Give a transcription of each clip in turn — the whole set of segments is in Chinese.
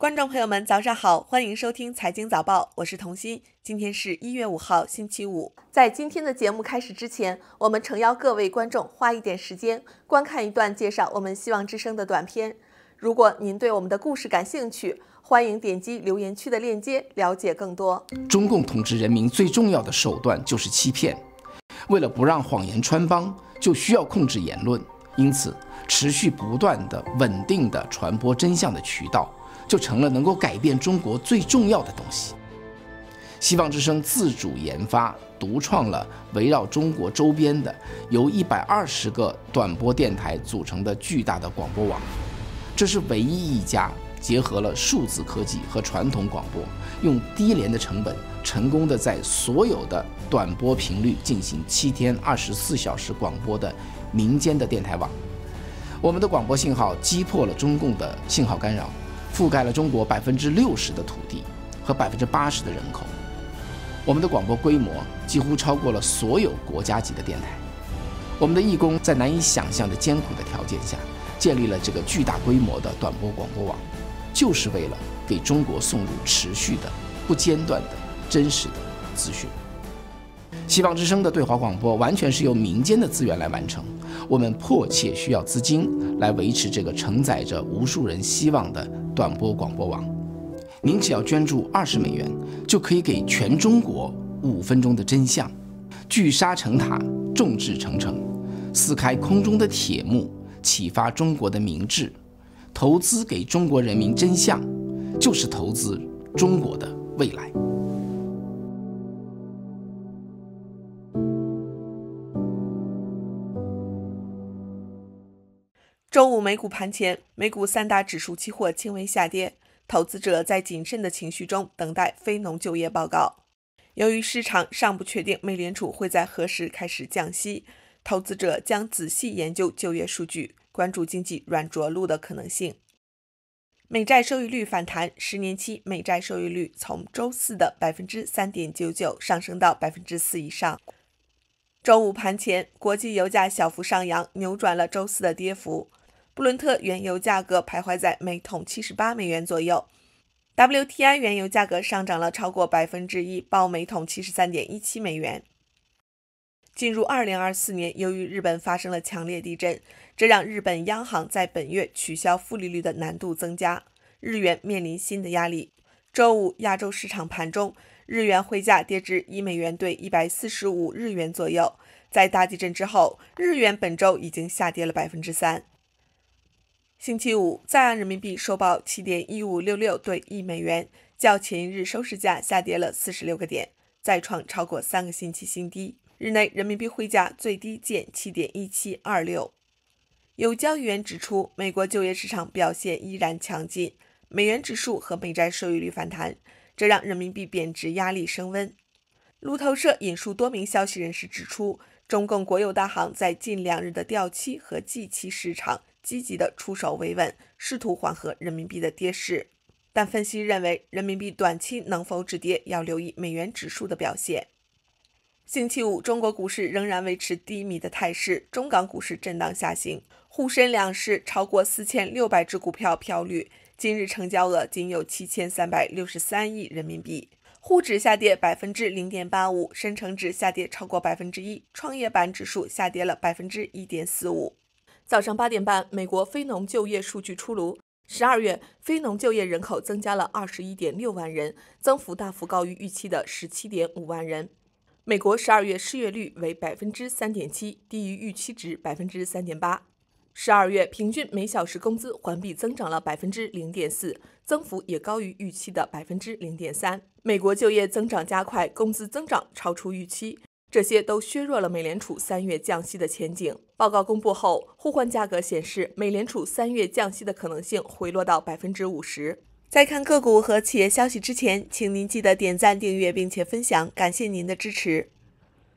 观众朋友们，早上好，欢迎收听财经早报，我是童心。今天是一月五号，星期五。在今天的节目开始之前，我们诚邀各位观众花一点时间观看一段介绍我们希望之声的短片。如果您对我们的故事感兴趣，欢迎点击留言区的链接了解更多。中共统治人民最重要的手段就是欺骗，为了不让谎言穿帮，就需要控制言论，因此持续不断的、稳定的传播真相的渠道。就成了能够改变中国最重要的东西。希望之声自主研发、独创了围绕中国周边的由一百二十个短波电台组成的巨大的广播网。这是唯一一家结合了数字科技和传统广播，用低廉的成本成功的在所有的短波频率进行七天二十四小时广播的民间的电台网。我们的广播信号击破了中共的信号干扰。覆盖了中国百分之六十的土地和百分之八十的人口，我们的广播规模几乎超过了所有国家级的电台。我们的义工在难以想象的艰苦的条件下，建立了这个巨大规模的短波广播网，就是为了给中国送入持续的、不间断的真实的资讯。希望之声的对华广播完全是由民间的资源来完成，我们迫切需要资金来维持这个承载着无数人希望的。短波广播网，您只要捐助二十美元，就可以给全中国五分钟的真相。聚沙成塔，众志成城，撕开空中的铁幕，启发中国的明智。投资给中国人民真相，就是投资中国的未来。周五美股盘前，美股三大指数期货轻微下跌，投资者在谨慎的情绪中等待非农就业报告。由于市场尚不确定美联储会在何时开始降息，投资者将仔细研究就业数据，关注经济软着陆的可能性。美债收益率反弹，十年期美债收益率从周四的百分之三点九九上升到百分之四以上。周五盘前，国际油价小幅上扬，扭转了周四的跌幅。布伦特原油价格徘徊在每桶七十八美元左右，WTI 原油价格上涨了超过百分之一，报每桶七十三点一七美元。进入二零二四年，由于日本发生了强烈地震，这让日本央行在本月取消负利率的难度增加，日元面临新的压力。周五亚洲市场盘中，日元汇价跌至一美元兑一百四十五日元左右。在大地震之后，日元本周已经下跌了百分之三。星期五，在岸人民币收报七点一五六六对一美元，较前一日收市价下跌了四十六个点，再创超过三个星期新低。日内人民币汇价最低见七点一七二六。有交易员指出，美国就业市场表现依然强劲，美元指数和美债收益率反弹，这让人民币贬值压力升温。路透社引述多名消息人士指出，中共国有大行在近两日的掉期和计期市场。积极的出手维稳，试图缓和人民币的跌势，但分析认为，人民币短期能否止跌，要留意美元指数的表现。星期五，中国股市仍然维持低迷的态势，中港股市震荡下行，沪深两市超过四千六百只股票飘绿，今日成交额仅有七千三百六十三亿人民币，沪指下跌百分之零点八五，深成指下跌超过百分之一，创业板指数下跌了百分之一点四五。早上八点半，美国非农就业数据出炉。十二月非农就业人口增加了二十一点六万人，增幅大幅高于预期的十七点五万人。美国十二月失业率为百分之三点七，低于预期值百分之三点八。十二月平均每小时工资环比增长了百分之零点四，增幅也高于预期的百分之零点三。美国就业增长加快，工资增长超出预期。这些都削弱了美联储三月降息的前景。报告公布后，互换价格显示，美联储三月降息的可能性回落到百分之五十。在看个股和企业消息之前，请您记得点赞、订阅并且分享，感谢您的支持。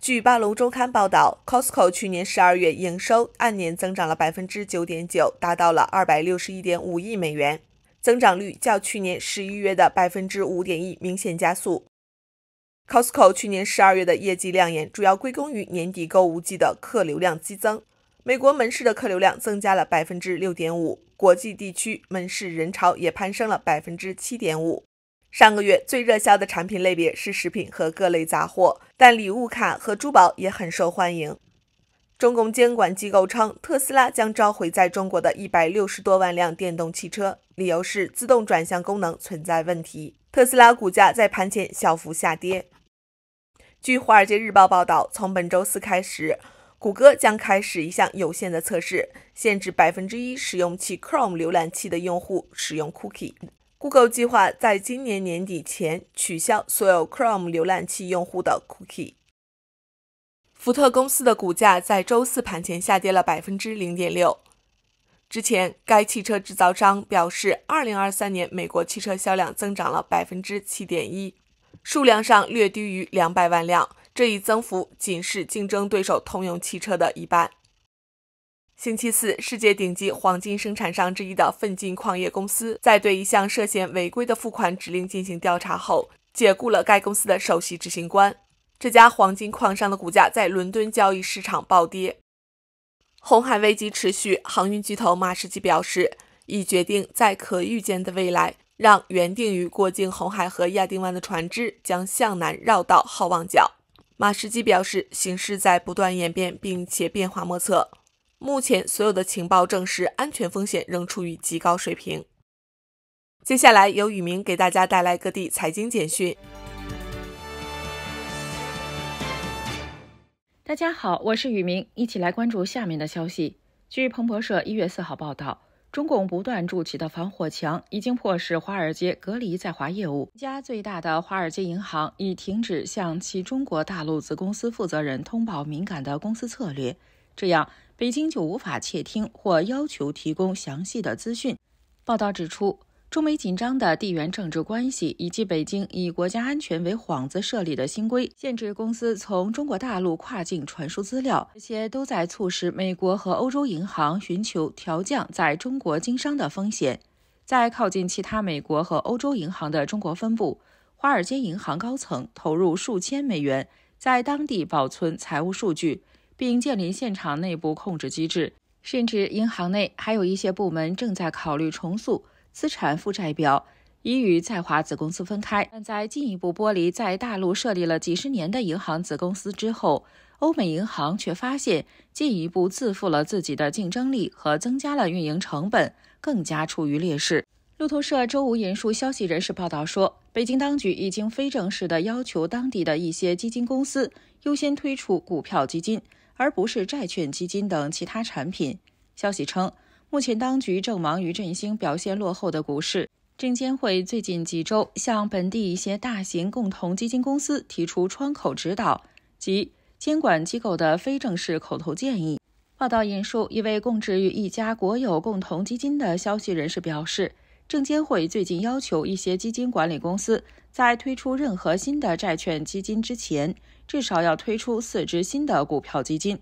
据《巴龙周刊》报道，Costco 去年十二月营收按年增长了百分之九点九，达到了二百六十一点五亿美元，增长率较去年十一月的百分之五点一明显加速。Costco 去年十二月的业绩亮眼，主要归功于年底购物季的客流量激增。美国门市的客流量增加了百分之六点五，国际地区门市人潮也攀升了百分之七点五。上个月最热销的产品类别是食品和各类杂货，但礼物卡和珠宝也很受欢迎。中共监管机构称，特斯拉将召回在中国的一百六十多万辆电动汽车，理由是自动转向功能存在问题。特斯拉股价在盘前小幅下跌。据《华尔街日报》报道，从本周四开始，谷歌将开始一项有限的测试，限制百分之一使用其 Chrome 浏览器的用户使用 Cookie。Google 计划在今年年底前取消所有 Chrome 浏览器用户的 Cookie。福特公司的股价在周四盘前下跌了百分之零点六。之前，该汽车制造商表示，2023年美国汽车销量增长了百分之七点一。数量上略低于两百万辆，这一增幅仅是竞争对手通用汽车的一半。星期四，世界顶级黄金生产商之一的奋进矿业公司在对一项涉嫌违规的付款指令进行调查后，解雇了该公司的首席执行官。这家黄金矿商的股价在伦敦交易市场暴跌。红海危机持续，航运巨头马士基表示已决定在可预见的未来。让原定于过境红海和亚丁湾的船只将向南绕道好望角。马士基表示，形势在不断演变，并且变化莫测。目前，所有的情报证实，安全风险仍处于极高水平。接下来，由雨明给大家带来各地财经简讯。大家好，我是雨明，一起来关注下面的消息。据彭博社一月四号报道。中共不断筑起的防火墙，已经迫使华尔街隔离在华业务。一家最大的华尔街银行已停止向其中国大陆子公司负责人通报敏感的公司策略，这样北京就无法窃听或要求提供详细的资讯。报道指出。中美紧张的地缘政治关系，以及北京以国家安全为幌子设立的新规，限制公司从中国大陆跨境传输资料，这些都在促使美国和欧洲银行寻求调降在中国经商的风险。在靠近其他美国和欧洲银行的中国分部，华尔街银行高层投入数千美元在当地保存财务数据，并建立现场内部控制机制，甚至银行内还有一些部门正在考虑重塑。资产负债表已与在华子公司分开，但在进一步剥离在大陆设立了几十年的银行子公司之后，欧美银行却发现进一步自负了自己的竞争力和增加了运营成本，更加处于劣势。路透社周五引述消息人士报道说，北京当局已经非正式的要求当地的一些基金公司优先推出股票基金，而不是债券基金等其他产品。消息称。目前，当局正忙于振兴表现落后的股市。证监会最近几周向本地一些大型共同基金公司提出窗口指导，即监管机构的非正式口头建议。报道引述一位供职于一家国有共同基金的消息人士表示，证监会最近要求一些基金管理公司在推出任何新的债券基金之前，至少要推出四只新的股票基金。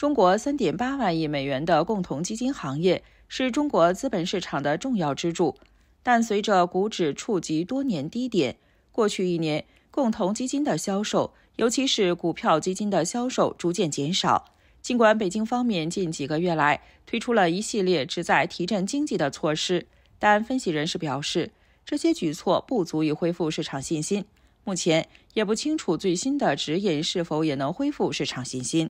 中国三点八万亿美元的共同基金行业是中国资本市场的重要支柱，但随着股指触及多年低点，过去一年共同基金的销售，尤其是股票基金的销售逐渐减少。尽管北京方面近几个月来推出了一系列旨在提振经济的措施，但分析人士表示，这些举措不足以恢复市场信心。目前也不清楚最新的指引是否也能恢复市场信心。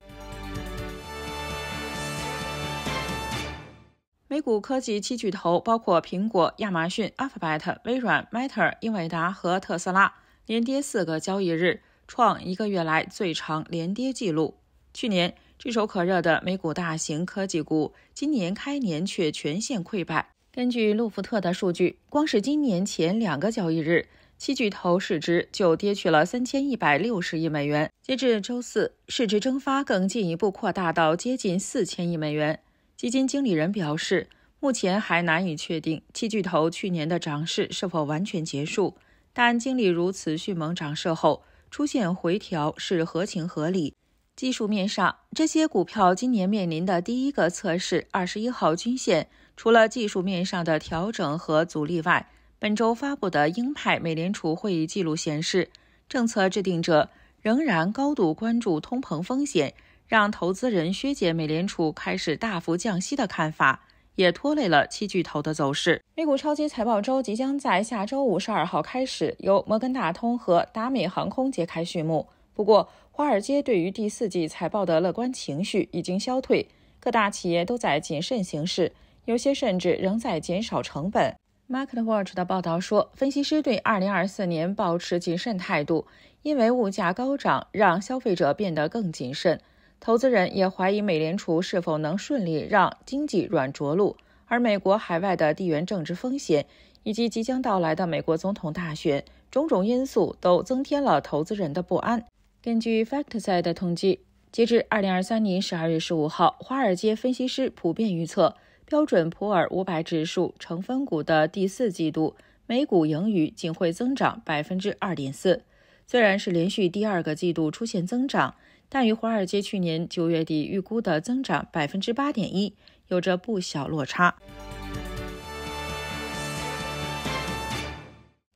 美股科技七巨头，包括苹果、亚马逊、Alphabet、微软、Meta、英伟达和特斯拉，连跌四个交易日，创一个月来最长连跌记录。去年炙手可热的美股大型科技股，今年开年却全线溃败。根据路福特的数据，光是今年前两个交易日，七巨头市值就跌去了三千一百六十亿美元。截至周四，市值蒸发更进一步扩大到接近四千亿美元。基金经理人表示，目前还难以确定七巨头去年的涨势是否完全结束，但经历如此迅猛涨势后出现回调是合情合理。技术面上，这些股票今年面临的第一个测试——二十一号均线，除了技术面上的调整和阻力外，本周发布的鹰派美联储会议记录显示，政策制定者仍然高度关注通膨风险。让投资人削减美联储开始大幅降息的看法，也拖累了七巨头的走势。美股超级财报周即将在下周五十二号开始，由摩根大通和达美航空揭开序幕。不过，华尔街对于第四季财报的乐观情绪已经消退，各大企业都在谨慎行事，有些甚至仍在减少成本。Market Watch 的报道说，分析师对二零二四年保持谨慎态度，因为物价高涨让消费者变得更谨慎。投资人也怀疑美联储是否能顺利让经济软着陆，而美国海外的地缘政治风险以及即将到来的美国总统大选，种种因素都增添了投资人的不安。根据 Factset 的统计，截至二零二三年十二月十五号，华尔街分析师普遍预测，标准普尔五百指数成分股的第四季度每股盈余仅会增长百分之二点四，虽然是连续第二个季度出现增长。但与华尔街去年九月底预估的增长百分之八点一有着不小落差。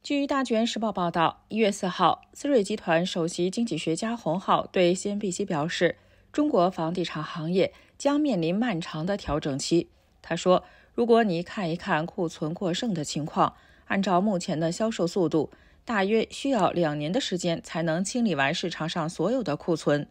据《大纪元时报》报道，一月四号，思睿集团首席经济学家洪浩对 CNBC 表示，中国房地产行业将面临漫长的调整期。他说：“如果你看一看库存过剩的情况，按照目前的销售速度，大约需要两年的时间才能清理完市场上所有的库存。”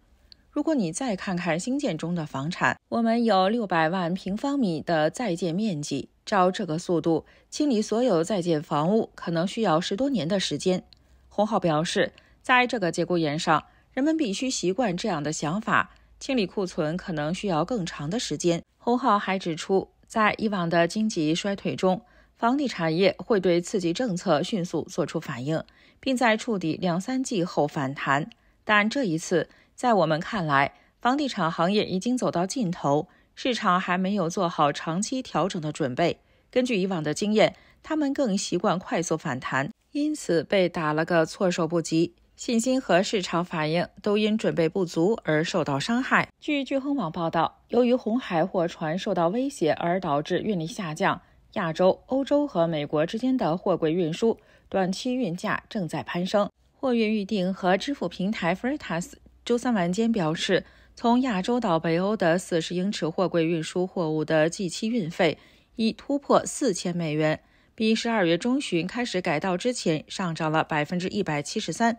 如果你再看看新建中的房产，我们有六百万平方米的在建面积。照这个速度清理所有在建房屋，可能需要十多年的时间。洪浩表示，在这个节骨眼上，人们必须习惯这样的想法：清理库存可能需要更长的时间。洪浩还指出，在以往的经济衰退中，房地产业会对刺激政策迅速做出反应，并在触底两三季后反弹，但这一次。在我们看来，房地产行业已经走到尽头，市场还没有做好长期调整的准备。根据以往的经验，他们更习惯快速反弹，因此被打了个措手不及，信心和市场反应都因准备不足而受到伤害。据据亨网报道，由于红海货船受到威胁而导致运力下降，亚洲、欧洲和美国之间的货柜运输短期运价正在攀升。货运预订和支付平台 Freitas。周三晚间表示，从亚洲到北欧的四十英尺货柜运输货物的计期运费已突破四千美元，比十二月中旬开始改道之前上涨了百分之一百七十三。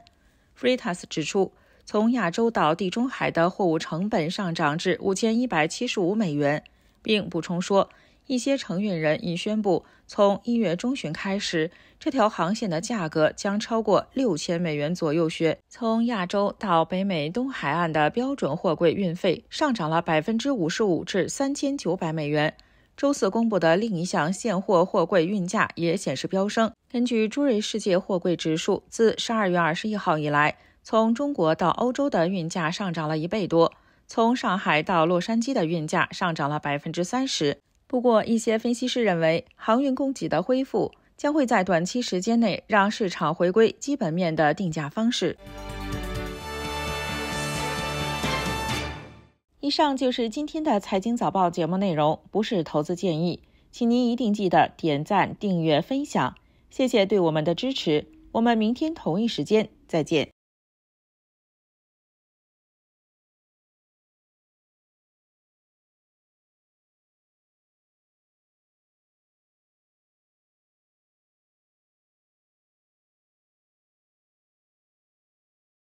Fritas 指出，从亚洲到地中海的货物成本上涨至五千一百七十五美元，并补充说。一些承运人已宣布，从一月中旬开始，这条航线的价格将超过六千美元左右。学从亚洲到北美东海岸的标准货柜运费上涨了百分之五十五至三千九百美元。周四公布的另一项现货货柜运价也显示飙升。根据朱瑞世界货柜指数，自十二月二十一号以来，从中国到欧洲的运价上涨了一倍多，从上海到洛杉矶的运价上涨了百分之三十。不过，一些分析师认为，航运供给的恢复将会在短期时间内让市场回归基本面的定价方式。以上就是今天的财经早报节目内容，不是投资建议，请您一定记得点赞、订阅、分享，谢谢对我们的支持。我们明天同一时间再见。